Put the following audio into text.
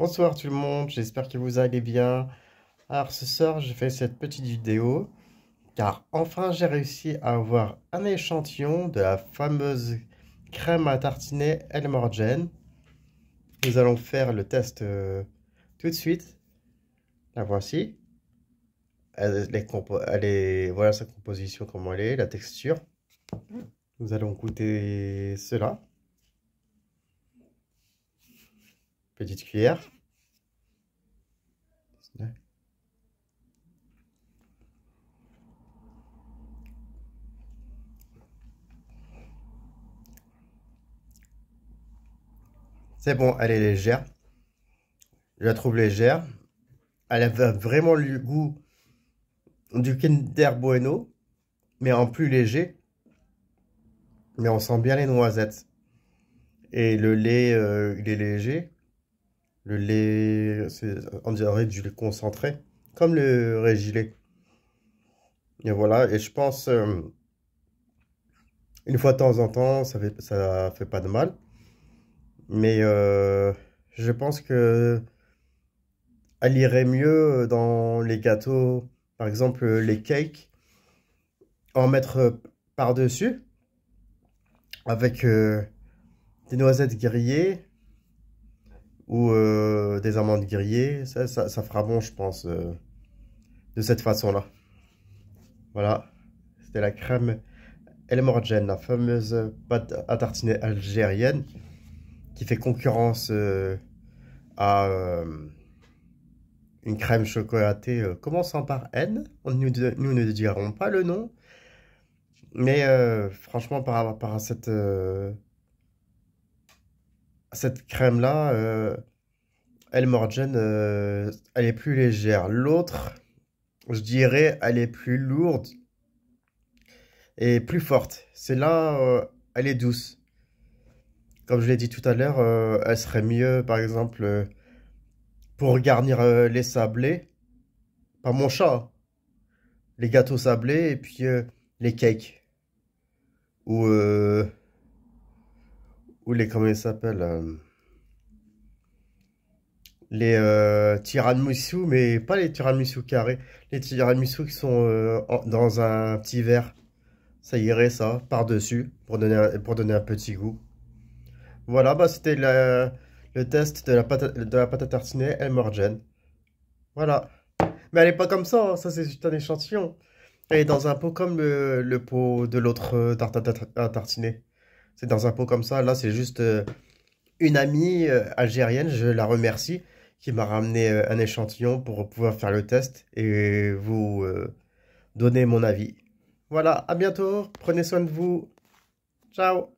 Bonsoir tout le monde, j'espère que vous allez bien. Alors ce soir, j'ai fait cette petite vidéo car enfin j'ai réussi à avoir un échantillon de la fameuse crème à tartiner Elmorgen. Nous allons faire le test euh, tout de suite. La voici. elle voilà sa composition, comment elle est, la texture. Nous allons goûter cela. petite cuillère. C'est bon, elle est légère. Je la trouve légère. Elle a vraiment le goût du Kinder Bueno, mais en plus léger. Mais on sent bien les noisettes. Et le lait, euh, il est léger le lait, on dirait du lait concentré, comme le régilet. Et voilà, et je pense, euh, une fois de temps en temps, ça fait, fait pas de mal. Mais euh, je pense que elle irait mieux dans les gâteaux, par exemple les cakes, en mettre par-dessus avec euh, des noisettes grillées ou euh, des amandes grillées. Ça, ça, fera bon, je pense, euh, de cette façon-là. Voilà, c'était la crème El Morgen, la fameuse pâte à tartiner algérienne qui fait concurrence euh, à une crème chocolatée commençant par N. Nous, nous, ne dirons pas le nom. Mais franchement, par rapport à cette cette crème-là, euh, elle euh, elle est plus légère. L'autre, je dirais, elle est plus lourde et plus forte. Celle-là, euh, elle est douce. Comme je l'ai dit tout à l'heure, elle serait mieux, par exemple, pour garnir les sablés. Pas mon chat. Hein. Les gâteaux sablés et puis les cakes. Ou ou les comment ils s'appellent euh, les euh, tiramisu mais pas les tiramisu carrés les tiramisu qui sont euh, dans un petit verre ça irait ça par dessus pour donner un, pour donner un petit goût voilà bah c'était le test de la pâte de la pâte à tartiner voilà mais elle n'est pas comme ça hein, ça c'est juste un échantillon elle est dans un pot comme le, pot de l'autre tarte à tartiner c'est dans un pot comme ça. Là, c'est juste euh, une amie euh, algérienne, je la remercie, qui m'a ramené euh, un échantillon pour pouvoir faire le test et vous donner mon avis. Voilà, à bientôt, prenez soin de vous. Ciao